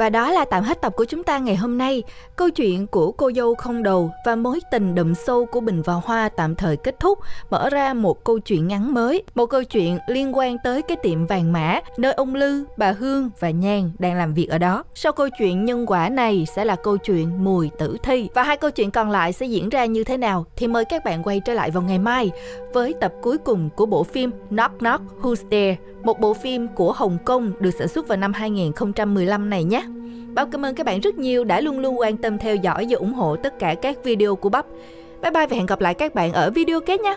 và đó là tạm hết tập của chúng ta ngày hôm nay. Câu chuyện của cô dâu không đầu và mối tình đậm sâu của Bình và Hoa tạm thời kết thúc, mở ra một câu chuyện ngắn mới. Một câu chuyện liên quan tới cái tiệm vàng mã, nơi ông Lư, bà Hương và Nhan đang làm việc ở đó. Sau câu chuyện nhân quả này sẽ là câu chuyện mùi tử thi. Và hai câu chuyện còn lại sẽ diễn ra như thế nào thì mời các bạn quay trở lại vào ngày mai với tập cuối cùng của bộ phim Knock Knock Who's There, một bộ phim của Hồng Kông được sản xuất vào năm 2015 này nhé. Bảo cảm ơn các bạn rất nhiều đã luôn luôn quan tâm theo dõi và ủng hộ tất cả các video của Bắp. Bye bye và hẹn gặp lại các bạn ở video kế nhé.